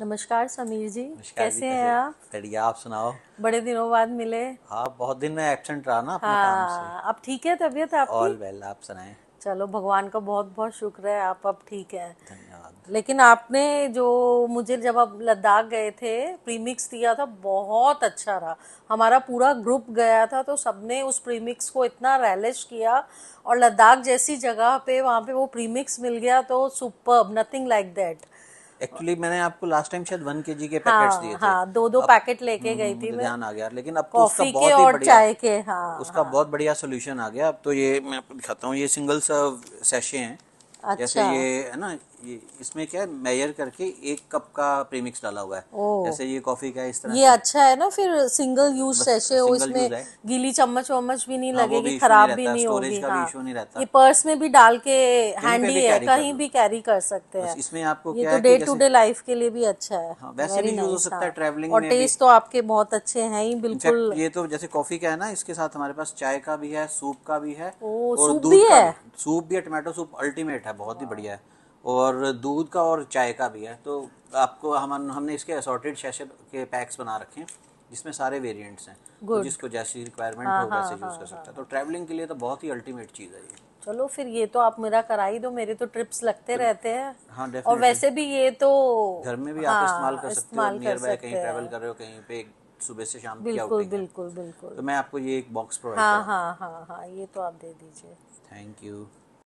नमस्कार समीर जी नमस्कार कैसे, हैं आप बढ़िया आप सुनाओ बड़े दिनों बाद मिले हाँ बहुत दिन में एबसेंट रहा ना अपने हाँ, काम से हाँ, अब ठीक है तबीयत आपकी ऑल वेल आप सुनाएं चलो भगवान का बहुत बहुत शुक्र है आप अब ठीक है धन्यवाद लेकिन आपने जो मुझे जब आप लद्दाख गए थे प्रीमिक्स दिया था बहुत अच्छा रहा हमारा पूरा ग्रुप गया था तो सबने उस प्रीमिक्स को इतना रैलिश किया और लद्दाख जैसी जगह पे वहाँ पे वो प्रीमिक्स मिल गया तो super nothing like that actually मैंने आपको लास्ट टाइम शायद वन के जी के पैकेट दिए थे हाँ, दो दो पैकेट लेके हम्म, गई थी मैं ध्यान आ गया लेकिन अब तो उसका बहुत ही बढ़िया चाय के हाँ, उसका हाँ, बहुत बढ़िया सोल्यूशन आ गया अब तो ये मैं आपको दिखाता हूँ ये सिंगल सर्व सैशे हैं अच्छा। जैसे ये है ना ये इसमें क्या मेयर करके एक कप का प्रीमिक्स डाला हुआ है जैसे ये कॉफी का इस तरह ये अच्छा है ना फिर सिंगल यूज सेशे हो इसमें गीली चम्मच वम्मच भी नहीं हाँ, लगेगी खराब भी नहीं होगी हाँ। ये पर्स में भी डाल के हैंडी है कहीं भी कैरी कर सकते हैं इसमें आपको ये तो डे टू डे लाइफ के लिए भी अच्छा है हाँ, वैसे भी यूज हो सकता है ट्रेवलिंग और टेस्ट तो आपके बहुत अच्छे है ही बिल्कुल ये तो जैसे कॉफी का है ना इसके साथ हमारे पास चाय का भी है सूप का भी है भी है सूप भी है टोमेटो सूप अल्टीमेट है बहुत ही बढ़िया है और दूध का और चाय का भी है तो आपको हम हमने इसके असॉर्टेड शैशे के पैक्स बना रखे हैं जिसमें सारे वेरिएंट्स हैं तो जिसको जैसी रिक्वायरमेंट हाँ, हो हाँ, वैसे यूज़ हाँ, कर सकता है हाँ। तो ट्रैवलिंग के लिए तो बहुत ही अल्टीमेट चीज़ है ये चलो फिर ये तो आप मेरा करा ही दो मेरे तो ट्रिप्स लगते तो, रहते हैं हाँ, और वैसे भी ये तो घर में भी आप हाँ, इस्तेमाल कर सकते हो नियर बाय कहीं ट्रैवल कर रहे हो कहीं पे सुबह से शाम बिल्कुल बिल्कुल बिल्कुल तो मैं आपको ये एक बॉक्स प्रोवाइड हाँ हाँ हाँ हाँ ये तो आप दे दीजिए थैंक यू